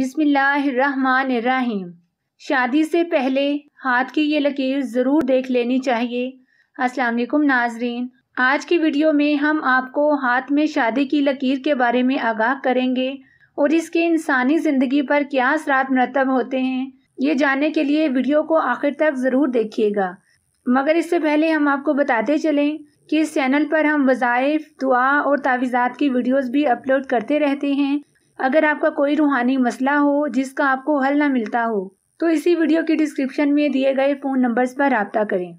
बिस्मिल्लाहिर्रहमानिर्रहीम शादी से पहले हाथ की ये लकीर ज़रूर देख लेनी चाहिए अस्सलाम वालेकुम नाजरीन आज की वीडियो में हम आपको हाथ में शादी की लकीर के बारे में आगाह करेंगे और इसके इंसानी ज़िंदगी पर क्या असरात मरतब होते हैं ये जानने के लिए वीडियो को आखिर तक ज़रूर देखिएगा मगर इससे पहले हम आपको बताते चलें कि इस चैनल पर हम वज़ाइफ दुआ और तावीज़ात की वीडियोस भी अपलोड करते रहते हैं अगर आपका कोई रूहानी मसला हो जिसका आपको हल ना मिलता हो तो इसी वीडियो के डिस्क्रिप्शन में दिए गए फ़ोन नंबर्स पर रबता करें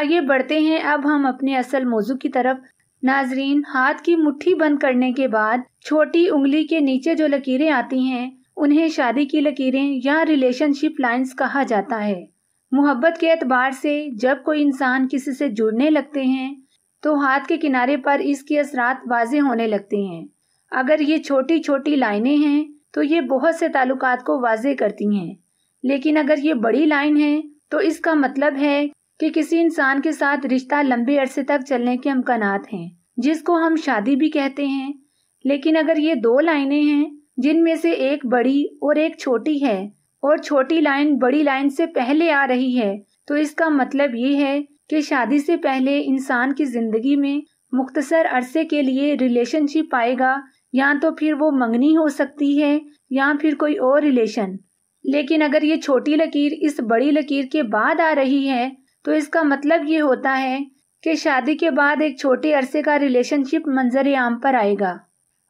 आगे बढ़ते हैं अब हम अपने असल मौजू की तरफ नाजरीन हाथ की मुट्ठी बंद करने के बाद छोटी उंगली के नीचे जो लकीरें आती हैं उन्हें शादी की लकीरें या रिलेशनशिप लाइंस कहा जाता है मोहब्बत के एतबार से जब कोई इंसान किसी से जुड़ने लगते हैं तो हाथ के किनारे पर इसके असरात वाजे होने लगते हैं अगर ये छोटी छोटी लाइनें हैं तो ये बहुत से ताल्लुक को वाजे करती हैं लेकिन अगर ये बड़ी लाइन है तो इसका मतलब है कि किसी इंसान के साथ रिश्ता लंबे अरसे तक चलने के अमकान हैं जिसको हम शादी भी कहते हैं लेकिन अगर ये दो लाइनें हैं जिनमें से एक बड़ी और एक छोटी है और छोटी लाइन बड़ी लाइन से पहले आ रही है तो इसका मतलब ये है कि शादी से पहले इंसान की ज़िंदगी में मुख्तसर अरसे के लिए रिलेशनशिप आएगा या तो फिर वो मंगनी हो सकती है या फिर कोई और रिलेशन लेकिन अगर ये छोटी लकीर इस बड़ी लकीर के बाद आ रही है तो इसका मतलब ये होता है कि शादी के बाद एक छोटे अरसे का रिलेशनशिप मंजर आम पर आएगा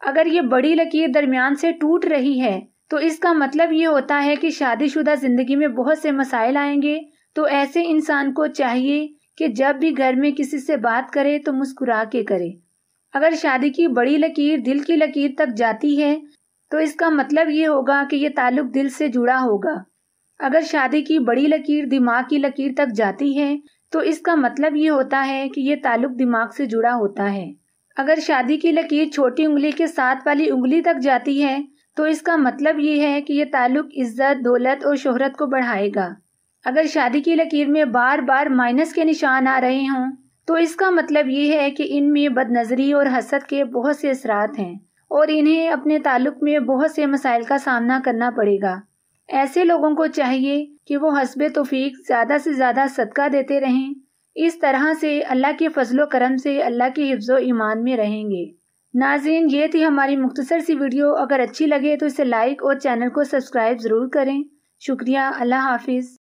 अगर ये बड़ी लकीर दरमियान से टूट रही है तो इसका मतलब ये होता है कि शादीशुदा ज़िंदगी में बहुत से मसाइल आएंगे तो ऐसे इंसान को चाहिए कि जब भी घर में किसी से बात करे तो मुस्कुरा के करे अगर शादी की बड़ी लकीर दिल की लकीर तक जाती है तो इसका मतलब ये होगा कि ये ताल्लुक दिल से जुड़ा होगा अगर शादी की बड़ी लकीर दिमाग की लकीर तक जाती है तो इसका मतलब ये होता है कि ये ताल्लुक दिमाग से जुड़ा होता है अगर शादी की लकीर छोटी उंगली के साथ वाली उंगली तक जाती है तो इसका मतलब ये है कि ये ताल्लुक इज्जत दौलत और शोहरत को बढ़ाएगा अगर शादी की लकीर में बार बार माइनस के निशान आ रहे हों तो इसका मतलब ये है कि इनमें बदनज़री और हसद के बहुत से असरात हैं और इन्हें अपने ताल्लुक में बहुत से मसाइल का सामना करना पड़ेगा ऐसे लोगों को चाहिए कि वो हसब तोफीक ज़्यादा से ज़्यादा सदका देते रहें इस तरह से अल्लाह के फजलो करम से अल्लाह के हिफ्ज़ ईमान में रहेंगे नाजीन ये थी हमारी मुख्तसर सी वीडियो अगर अच्छी लगे तो इसे लाइक और चैनल को सब्सक्राइब ज़रूर करें शुक्रिया अल्लाह हाफिज़